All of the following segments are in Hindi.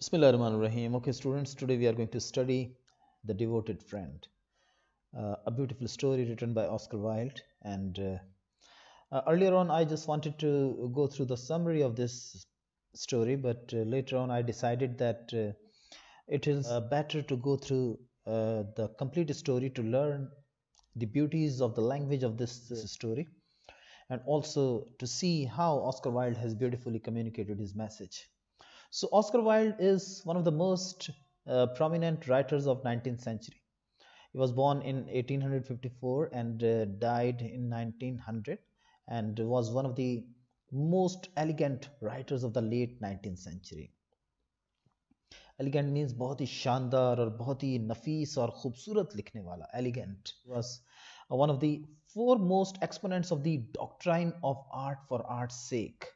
Bismillah ar-Rahman rahim Okay, students, today we are going to study The Devoted Friend, uh, a beautiful story written by Oscar Wilde. And uh, uh, earlier on, I just wanted to go through the summary of this story, but uh, later on, I decided that uh, it is uh, better to go through the complete story to learn the beauties of the language of this story and also to see how Oscar Wilde has beautifully communicated his message. So Oscar Wilde is one of the most uh, prominent writers of 19th century. He was born in 1854 and uh, died in 1900 and was one of the most elegant writers of the late 19th century. Elegant means बहुत ही शानदार और बहुत ही नफीस और खूबसूरत लिखने वाला Elegant was uh, one of the foremost exponents of the doctrine of art for art's sake.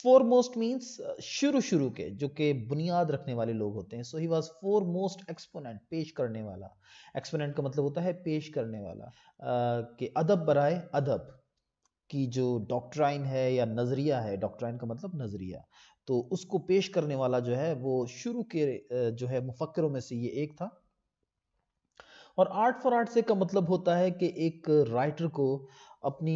Foremost means शुरू शुरू के जो कि बुनियाद रखने वाले लोग होते हैं so he was foremost exponent पेश करने वाला एक्सपोनेंट का मतलब होता है पेश करने वाला uh, कि अदब बराए अदब की जो डॉक्ट्राइन है या नज़रिया है डॉक्ट्राइन का मतलब नज़रिया तो उसको पेश करने वाला जो है वो शुरू के जो है मुफक्रों में से ये एक था और आर्ट फॉर आर्ट से का मतलब होता है कि एक राइटर को अपनी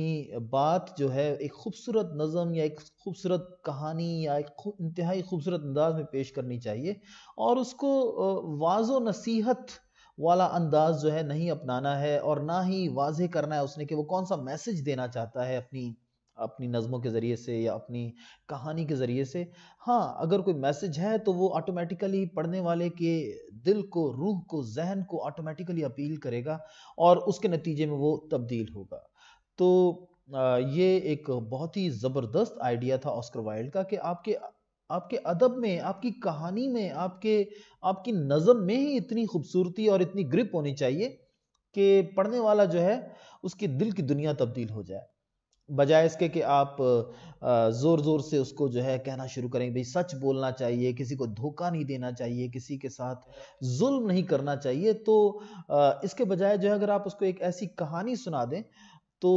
बात जो है एक खूबसूरत नज़म या एक खूबसूरत कहानी या एक इंतहाई खूबसूरत अंदाज में पेश करनी चाहिए और उसको वाजो नसीहत वाला अंदाज जो है नहीं अपनाना है और ना ही वाज करना है उसने कि वो कौन सा मैसेज देना चाहता है अपनी अपनी नज़मों के ज़रिए से या अपनी कहानी के ज़रिए से हाँ अगर कोई मैसेज है तो वो ऑटोमेटिकली पढ़ने वाले के दिल को रूह को जहन को ऑटोमेटिकली अपील करेगा और उसके नतीजे में वो तब्दील होगा तो ये एक बहुत ही ज़बरदस्त आइडिया था ऑस्कर वाइल्ड का कि आपके आपके अदब में आपकी कहानी में आपके आपकी नज़म में ही इतनी खूबसूरती और इतनी ग्रिप होनी चाहिए कि पढ़ने वाला जो है उसके दिल की दुनिया तब्दील हो जाए बजाय इसके कि आप ज़ोर ज़ोर से उसको जो है कहना शुरू करें भाई सच बोलना चाहिए किसी को धोखा नहीं देना चाहिए किसी के साथ जुल्म नहीं करना चाहिए तो इसके बजाय जो है अगर आप उसको एक ऐसी कहानी सुना दें तो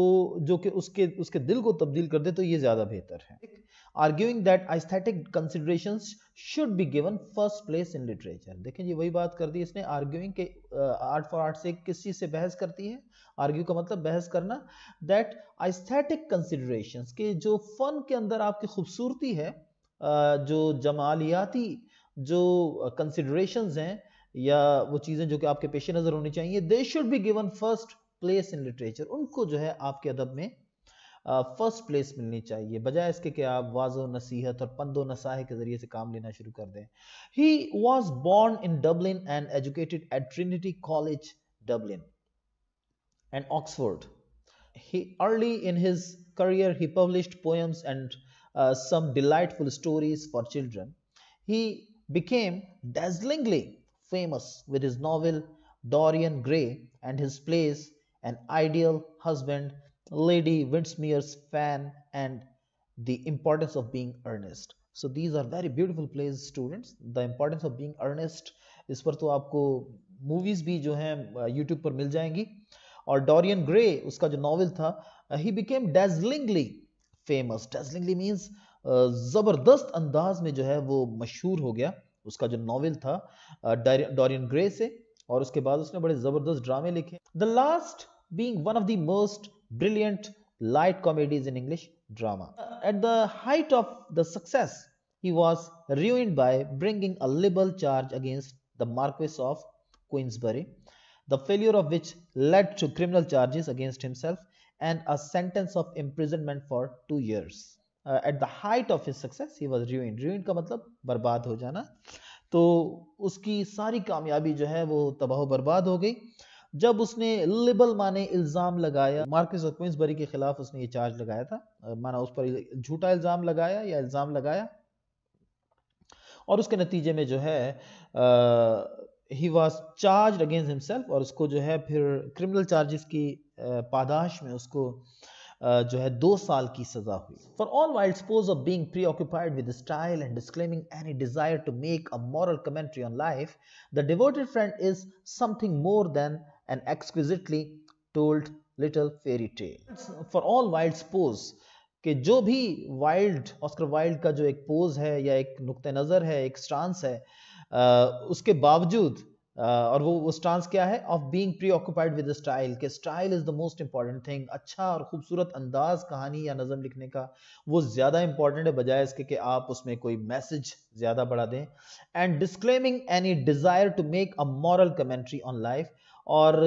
जो कि उसके उसके दिल को तब्दील कर दे तो ये ज़्यादा बेहतर है arguing that aesthetic consideration should be given first place in literature देखें ये वही बात कर दी इसने आर्ग्यूइंग के आर्ट फॉर आर्ट से किस चीज़ से बहस करती है आर्ग्यू का मतलब बहस करना दैट आस्थेटिक कंसिडरेशन के जो फन के अंदर आपकी खूबसूरती है जो जमालियाती जो कंसिडरेशंस हैं या वो चीज़ें जो कि आपके पेशे नज़र होनी चाहिए they should be given first place in literature उनको जो है आपके अदब में फर्स्ट uh, प्लेस मिलनी चाहिए बजाय इसके कि आप वाजो नसीहत और पंदो नसाह के जरिए से काम लेना शुरू कर दें he was born in Dublin and educated at Trinity College Dublin and Oxford he early in his career he published poems and some delightful stories for children he became dazzlingly famous with his novel Dorian Gray and his plays an ideal husband, Lady Windsmere's fan, and the importance of being earnest. So these are very beautiful plays students the importance of being earnest इस पर तो आपको मूवीज भी जो हैं यूट्यूब पर मिल जाएंगी और डॉरियन ग्रे उसका जो नॉवल था he became dazzlingly famous dazzlingly means ज़बरदस्त अंदाज में जो है वो मशहूर हो गया उसका जो नॉवल था डॉरियन ग्रे से और उसके बाद उसने बड़े ज़बरदस्त ड्रामे लिखे the last being one of the most brilliant light comedies in English drama. At the height of the success, he was ruined by bringing a libel charge against the Marquis of Queensberry, the failure of which led to criminal charges against himself and a sentence of imprisonment for two years. Uh, at the height of his success, he was ruined. Ruined का मतलब बर्बाद हो जाना तो उसकी सारी कामयाबी जो है वो तबाह बर्बाद हो गई जब उसने लिबल माने इल्ज़ाम लगाया मार्किस क्वींसबरी के खिलाफ उसने ये चार्ज लगाया था माना उस पर झूठा इल्ज़ाम लगाया या इल्ज़ाम लगाया और उसके नतीजे में जो है he was charge against himself और उसको जो है फिर क्रिमिनल चार्जेस की पादाश में उसको जो है दो साल की सजा हुई for all Wilde suppose of being preoccupied with style and disclaiming any desire to make a moral commentary on life the devoted friend is something more than an exquisitely told little fairy tale. For all Wilde's pose कि जो भी वाइल्ड ऑस्कर वाइल्ड का जो एक पोज है या एक नुक़ नज़र है एक स्टांस है आ, उसके बावजूद और वो वो स्टांस क्या है of being preoccupied with style के style is the most important thing अच्छा और खूबसूरत अंदाज कहानी या नज़म लिखने का वो ज़्यादा इंपॉर्टेंट है बजाय इसके कि आप उसमें कोई मैसेज ज़्यादा बढ़ा दें and disclaiming any desire to make a moral commentary on life और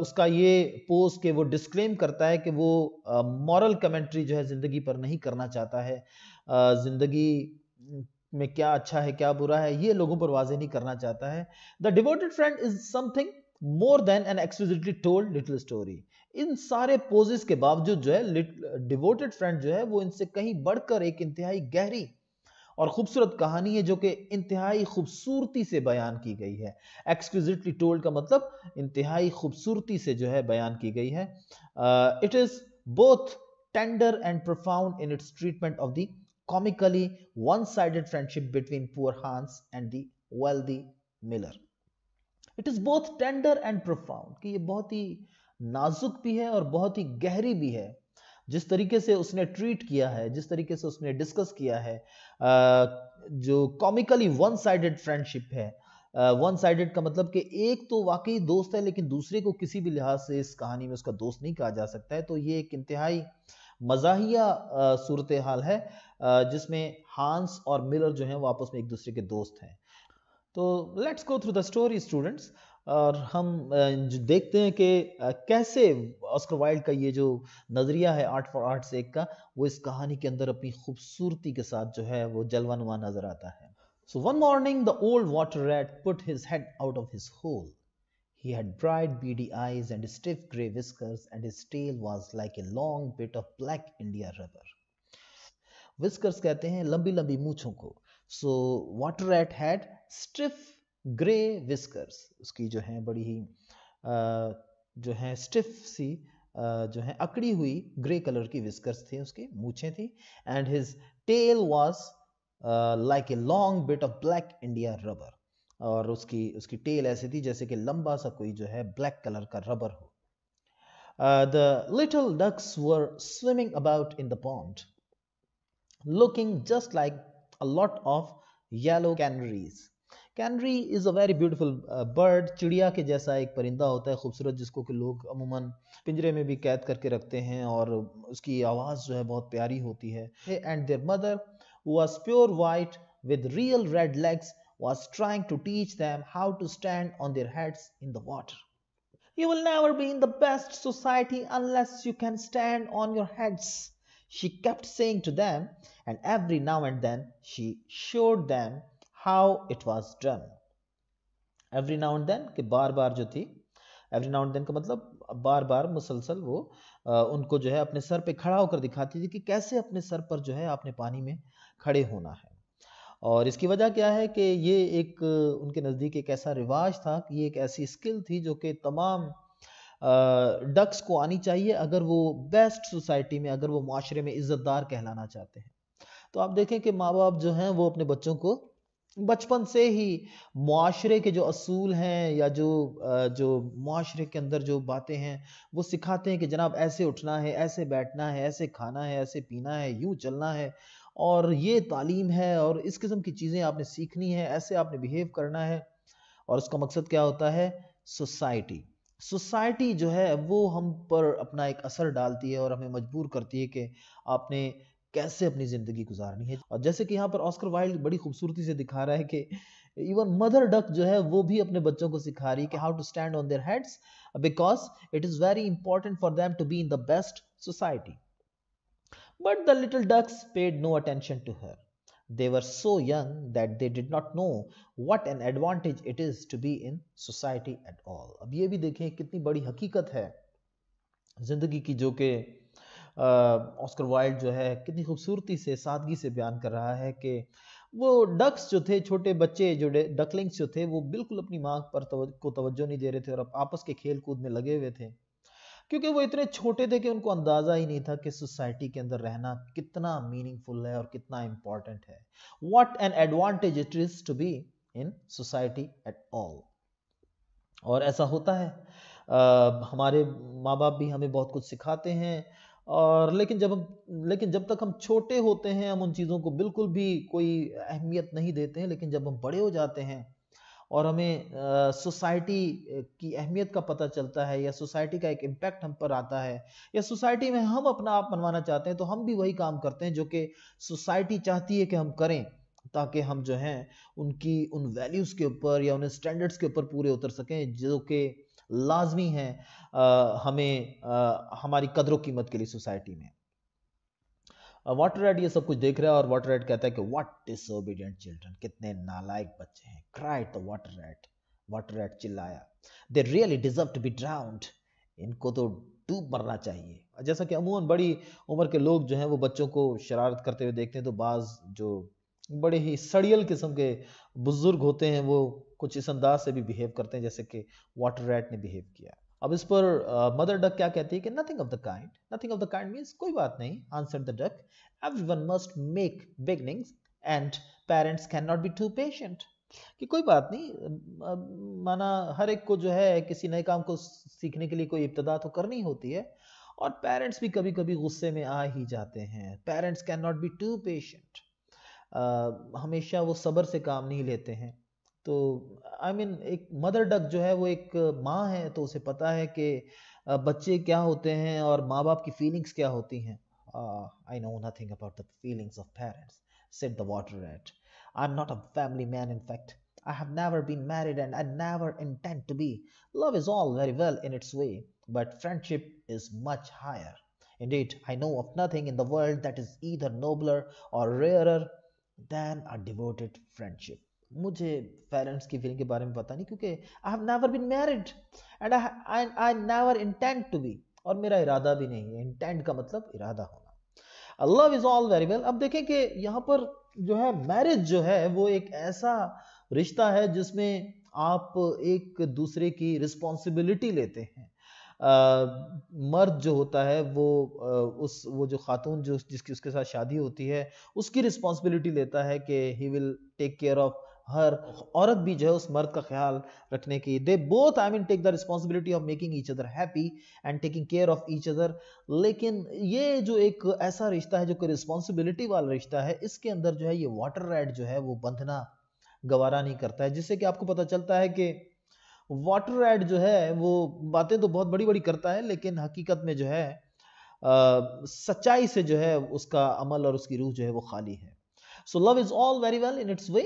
उसका ये पोस्ट के वो डिस्क्लेम करता है कि वो मॉरल कमेंट्री जो है ज़िंदगी पर नहीं करना चाहता है ज़िंदगी में क्या अच्छा है क्या बुरा है ये लोगों पर वाजे नहीं करना चाहता है the devoted friend is something more than an exclusively told little story इन सारे पोजेस के बावजूद जो है डिवोटेड फ्रेंड जो है वो इनसे कहीं बढ़कर एक इंतहाई गहरी और खूबसूरत कहानी है जो कि इंतहाई खूबसूरती से बयान की गई है एक्सक्विजिटली टोल्ड का मतलब इंतहाई खूबसूरती से जो है बयान की गई है it is both tender and profound in its treatment of the comically one sided friendship between poor Hans and the wealthy Miller it is both tender and profound कि ये बहुत ही नाजुक भी है और बहुत ही गहरी भी है जिस तरीके से उसने ट्रीट किया है जिस तरीके से उसने डिस्कस किया है जो कॉमिकली वन साइडेड फ्रेंडशिप है वन साइडेड का मतलब कि एक तो वाकई दोस्त है लेकिन दूसरे को किसी भी लिहाज से इस कहानी में उसका दोस्त नहीं कहा जा सकता है तो ये एक इंतहाई मजाहिया सूरत हाल है जिसमें हांस और मिलर जो हैं वो आपस में एक दूसरे के दोस्त हैं तो let's go through the story students और हम देखते हैं कि कैसे ऑस्कर वाइल्ड का ये जो नज़रिया है आर्ट फॉर आर्ट से एक का वो इस कहानी के अंदर अपनी खूबसूरती के साथ जो है वो जलवा नुमा नज़र आता है so one morning the old water rat put his head out of his hole He had bright beady eyes and stiff grey whiskers, and his tail was like a long bit of black India rubber. Whiskers कहते हैं लंबी लंबी मूछों को so water rat had stiff grey whiskers उसकी जो है बड़ी ही जो है स्टिफ सी जो है अकड़ी हुई ग्रे कलर की विस्कर्स थी उसकी मूछें थी and his tail was like a long bit of black India rubber और उसकी उसकी टेल ऐसी थी जैसे कि लंबा सा कोई जो है ब्लैक कलर का रबर हो the little ducks were swimming about in the pond looking just like a lot of yellow canaries canary is a very beautiful bird चिड़िया के जैसा एक परिंदा होता है खूबसूरत जिसको कि लोग अमूमन पिंजरे में भी कैद करके रखते हैं और उसकी आवाज़ जो है बहुत प्यारी होती है and their mother was pure white with real red legs was trying to teach them how to stand on their heads in the water you will never be in the best society unless you can stand on your heads she kept saying to them and every now and then she showed them how it was done every now and then कि बार बार जो थी एवरी नाउ एंड देन का मतलब बार बार मुसलसल वो आ, उनको जो है अपने सर पे खड़ा होकर दिखाती थी कि कैसे अपने सर पर जो है आपने पानी में खड़े होना है और इसकी वजह क्या है कि ये एक उनके नज़दीक एक ऐसा रिवाज था कि ये एक ऐसी स्किल थी जो कि तमाम डक्स को आनी चाहिए अगर वो बेस्ट सोसाइटी में अगर वो माशरे में इज़्ज़तदार कहलाना चाहते हैं तो आप देखें कि माँ बाप जो हैं वो अपने बच्चों को बचपन से ही माशरे के जो असूल हैं या जो जो माशरे के अंदर जो बातें हैं वो सिखाते हैं कि जनाब ऐसे उठना है ऐसे बैठना है ऐसे खाना है ऐसे पीना है यूँ चलना है और ये तालीम है और इस किस्म की चीज़ें आपने सीखनी है ऐसे आपने बिहेव करना है और उसका मकसद क्या होता है सोसाइटी सोसाइटी जो है वो हम पर अपना एक असर डालती है और हमें मजबूर करती है कि आपने कैसे अपनी ज़िंदगी गुजारनी है और जैसे कि यहाँ पर ऑस्कर वाइल्ड बड़ी खूबसूरती से दिखा रहा है कि इवन मदर डक जो है वो भी अपने बच्चों को सिखा रही है कि how to stand on their heads because it is very important for them to be in the best society but the little ducks paid no attention to her they were so young that they did not know what an advantage it is to be in society at all अब ये भी देखें कितनी बड़ी हकीकत है जिंदगी की जो कि ऑस्कर वाइल्ड जो है कितनी खूबसूरती से सादगी से बयान कर रहा है कि वो डक्स जो थे छोटे बच्चे जो डकलिंग्स जो थे वो बिल्कुल अपनी माँ पर को तवज्जो नहीं दे रहे थे और आपस के खेल कूद में लगे हुए थे क्योंकि वो इतने छोटे थे कि उनको अंदाज़ा ही नहीं था कि सोसाइटी के अंदर रहना कितना मीनिंगफुल है और कितना इम्पॉर्टेंट है what an advantage it is to be in society at all और ऐसा होता है आ, हमारे माँ बाप भी हमें बहुत कुछ सिखाते हैं और लेकिन जब हम लेकिन जब तक हम छोटे होते हैं हम उन चीज़ों को बिल्कुल भी कोई अहमियत नहीं देते हैं लेकिन जब हम बड़े हो जाते हैं और हमें सोसाइटी की अहमियत का पता चलता है या सोसाइटी का एक इम्पैक्ट हम पर आता है या सोसाइटी में हम अपना आप मनवाना चाहते हैं तो हम भी वही काम करते हैं जो कि सोसाइटी चाहती है कि हम करें ताकि हम जो हैं उनकी उन वैल्यूज़ के ऊपर या उन स्टैंडर्ड्स के ऊपर पूरे उतर सकें जो कि लाजमी हैं हमें आ, हमारी कदरों कीमत के लिए सोसाइटी में वाटर रेड ये सब कुछ देख रहा है और वाटर रेड कहता है कि व्हाट ओबीडियंट चिल्ड्रन कितने नालायक बच्चे हैं cried the water rat water rat चिल्लाया they really deserve to be drowned इनको तो डूब मरना चाहिए जैसा कि अमूमन बड़ी उम्र के लोग जो हैं वो बच्चों को शरारत करते हुए देखते हैं तो बाज़ जो बड़े ही सड़ियल किस्म के बुज़ुर्ग होते हैं वो कुछ इस अंदाज से भी बिहेव करते हैं जैसे कि वाटर रैट ने बिहेव किया अब इस पर मदर डक क्या कहती है कि nothing of the kind nothing of the kind means कोई बात नहीं answer the duck everyone must make beginnings and parents can not be too patient कि कोई बात नहीं माना हर एक को जो है किसी नए काम को सीखने के लिए कोई इब्तदा तो करनी होती है और पेरेंट्स भी कभी कभी गुस्से में आ ही जाते हैं parents can not be too patient हमेशा वो सब्र से काम नहीं लेते हैं तो आई I मीन mean, एक मदर डक जो है वो एक माँ है तो उसे पता है कि बच्चे क्या होते हैं और माँ बाप की फीलिंग्स क्या होती हैं I know nothing about the feelings of parents said the water rat I am not a family man in fact I have never been married and I never intend to be love is all very well in its way but friendship is much higher indeed I know of nothing in the world that is either nobler or rarer than a devoted friendship मुझे पेरेंट्स की फीलिंग के बारे में पता नहीं क्योंकि I have never been married and I I never intend to be और मेरा इरादा भी नहीं है इंटेंड का मतलब इरादा होना अल्लाह इज ऑल वेरी वेल अब देखें कि यहाँ पर जो है मैरिज जो है वो एक ऐसा रिश्ता है जिसमें आप एक दूसरे की रिस्पॉन्सिबिलिटी लेते हैं आ, मर्द जो होता है वो आ, उस वो जो खातून जो जिसकी उसके साथ शादी होती है उसकी रिस्पॉन्सिबिलिटी लेता है कि he will take care of her औरत भी जो है उस मर्द का ख्याल रखने की they both I mean take the responsibility of making each other happy and taking care of each other लेकिन ये जो एक ऐसा रिश्ता है जो कि रिस्पॉन्सिबिलिटी वाला रिश्ता है इसके अंदर जो है ये वाटर राइड जो है वो बंधना गवारा नहीं करता है जिससे कि आपको पता चलता है कि वाटर राइड जो है वो बातें तो बहुत बड़ी बड़ी करता है लेकिन हकीकत में जो है आ, सच्चाई से जो है उसका अमल और उसकी रूह जो है वो खाली है so love is all very well in its way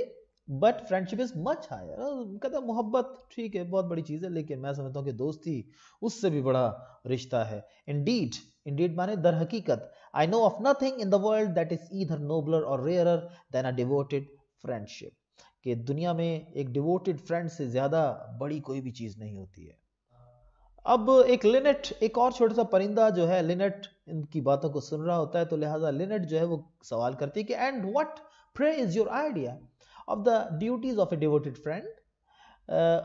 but friendship is much higher कहते मोहब्बत ठीक है बहुत बड़ी चीज़ है लेकिन मैं समझता हूँ कि दोस्ती उससे भी बड़ा रिश्ता है इन डीड इन डीड माने दर हकीकत I know of nothing in the world that is either nobler or rarer than a devoted friendship कि दुनिया में एक डिवोटेड फ्रेंड से ज़्यादा बड़ी कोई भी चीज़ नहीं होती है अब एक लिनेट एक और छोटा सा परिंदा जो है लिनेट इनकी बातों को सुन रहा होता है तो लिहाजा लिनेट जो है वो सवाल करती है कि and what pray is your idea of the duties of a devoted friend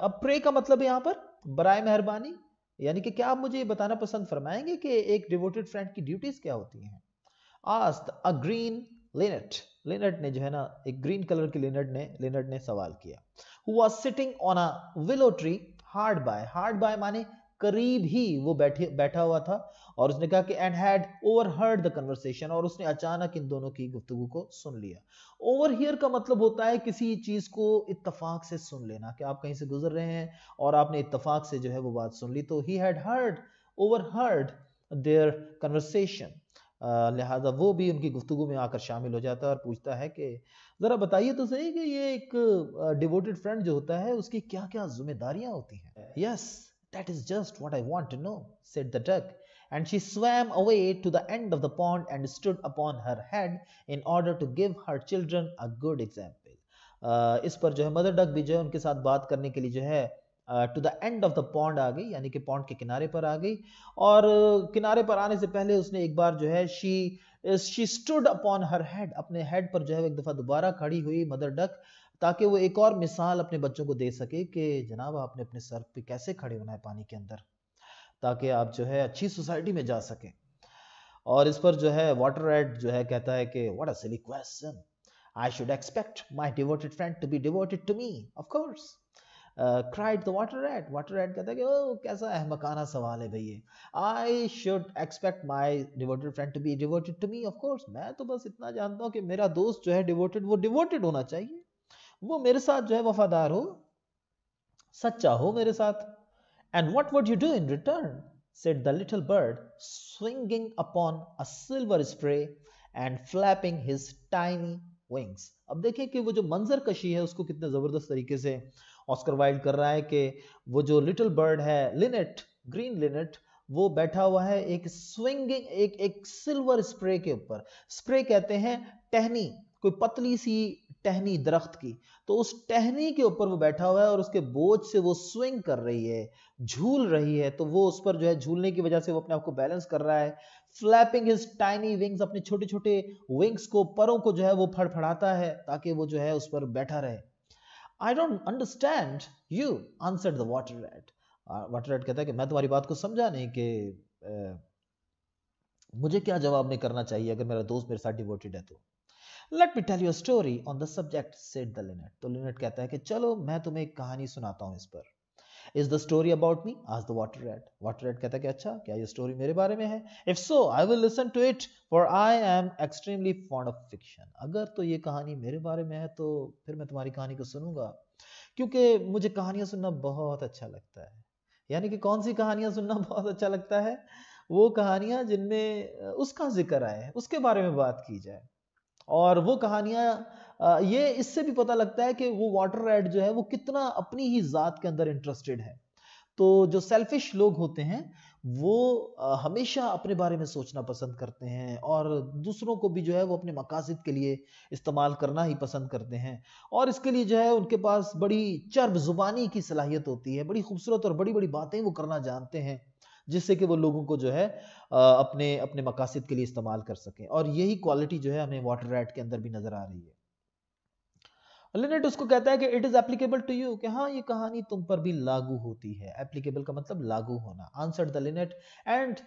अब प्रे का मतलब है यहाँ पर बरए मेहरबानी यानी कि क्या आप मुझे बताना पसंद फरमाएंगे कि एक डिवोटेड फ्रेंड की ड्यूटीज क्या होती हैं आस्ट अ ग्रीन लेनेट लेनेट ने जो है ना एक ग्रीन कलर की लेनेट ने लेनेट ने सवाल किया हुआ sitting on a willow tree hard by hard by माने करीब ही वो बैठे बैठा हुआ था और उसने कहा कि and had overheard the conversation और उसने अचानक इन दोनों की गुफ्तगु को सुन लिया ओवर हियर का मतलब होता है किसी चीज को इत्तफाक से सुन लेना कि आप कहीं से गुजर रहे हैं और आपने इत्तफाक से जो है वो बात सुन ली तो he had heard overheard their conversation लिहाजा वो भी उनकी गुफ्तु में आकर शामिल हो जाता है और पूछता है कि ज़रा बताइए तो सही कि ये एक डिवोटेड फ्रेंड जो होता है उसकी क्या क्या जिम्मेदारियां होती हैं yes yes, That is just what I want to know, said the duck, and she swam away to the end of the pond and stood upon her head in order to give her children a good example. Uh, इस पर जो है मदर डक भी जो है उनके साथ बात करने के लिए जो है to the end of the pond आ गई यानी कि पॉन्ड के किनारे पर आ गई और किनारे पर आने से पहले उसने एक बार जो है she she stood upon her head अपने हेड पर जो है एक दफ़ा दोबारा खड़ी हुई मदर डक ताकि वो एक और मिसाल अपने बच्चों को दे सके कि जनाब आपने अपने सर पे कैसे खड़े होना है पानी के अंदर ताकि आप जो है अच्छी सोसाइटी में जा सकें और इस पर जो है वाटर एड जो है कहता है कि what a silly question I should expect my devoted friend to be devoted to me of course cried the water rat water rat कहता है कि ओ कैसा अहमकाना सवाल है भैया I should expect my devoted friend to be devoted to me of course मैं तो बस इतना जानता हूँ कि मेरा दोस्त जो है डिवोटेड वो डिवोटेड होना चाहिए वो मेरे साथ जो है वफादार हो सच्चा हो मेरे साथ and what would you do in return said the little bird swinging upon a silver spray and flapping his tiny wings अब देखें कि वो जो मंजर कशी है उसको कितने ज़बरदस्त तरीके से ऑस्कर वाइल्ड कर रहा है कि वो जो लिटिल बर्ड है लिनेट ग्रीन लिनेट वो बैठा हुआ है एक स्विंगिंग एक एक सिल्वर स्प्रे के ऊपर स्प्रे कहते हैं टहनी कोई पतली सी टहनी दरख्त की तो उस टहनी के ऊपर वो बैठा हुआ है और उसके बोझ से वो स्विंग कर रही है झूल रही है तो वो उस पर जो है झूलने की वजह से वो अपने आप को बैलेंस कर रहा है फ्लैपिंग हिज टाइनी विंग्स अपने छोटे छोटे विंग्स को परों को जो है वो फड़फड़ाता है ताकि वो जो है उस पर बैठा रहे I don't understand you answer the water rat water rat कहता है कि मैं तुम्हारी बात को समझा नहीं कि मुझे क्या जवाब में करना चाहिए अगर मेरा दोस्त मेरे साथ डिवोटेड है तो let me tell your story on the subject said the linnet तो लिनेट कहता है कि चलो मैं तुम्हें एक कहानी सुनाता हूँ इस पर is the story about me आज the water rat water rat कहता है कि अच्छा क्या ये स्टोरी मेरे बारे में है if so I will listen to it for I am extremely fond of fiction अगर तो ये कहानी मेरे बारे में है तो फिर मैं तुम्हारी कहानी को सुनूंगा क्योंकि मुझे कहानियां सुनना बहुत अच्छा लगता है यानी कि कौन सी कहानियां सुनना बहुत अच्छा लगता है वो कहानियां जिनमें उसका जिक्र आए उसके बारे में बात की जाए और वो कहानियां ये इससे भी पता लगता है कि वो वाटर रेड जो है वो कितना अपनी ही जात के अंदर इंटरेस्टेड है तो जो सेल्फिश लोग होते हैं वो हमेशा अपने बारे में सोचना पसंद करते हैं और दूसरों को भी जो है वो अपने मकासद के लिए इस्तेमाल करना ही पसंद करते हैं और इसके लिए जो है उनके पास बड़ी चर्ब जुबानी की सलाहियत होती है बड़ी खूबसूरत और बड़ी बड़ी बातें वो करना जानते हैं जिससे कि वो लोगों को जो है अपने अपने मकासद के लिए इस्तेमाल कर सकें और यही क्वालिटी जो है हमें वाटर रैट के अंदर भी नज़र आ रही है लिनेट उसको कहता है कि it is applicable to you कि हाँ ये कहानी तुम पर भी लागू होती है एप्लीकेबल का मतलब लागू होना answer the linnet and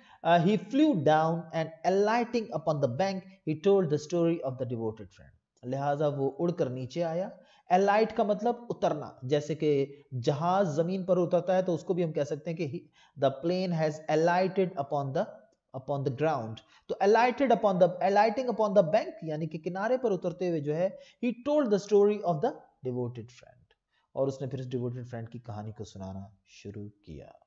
he flew down and alighting upon the bank he told the story of the devoted friend लिहाजा वो उड़कर नीचे आया एलाइट का मतलब उतरना जैसे कि जहाज जमीन पर उतरता है तो उसको भी हम कह सकते हैं कि the plane has alighted upon the upon the ground तो alighted upon the alighting upon the bank यानी कि किनारे पर उतरते हुए जो है he told the story of the devoted friend और उसने फिर उस डिवोटेड फ्रेंड की कहानी को सुनाना शुरू किया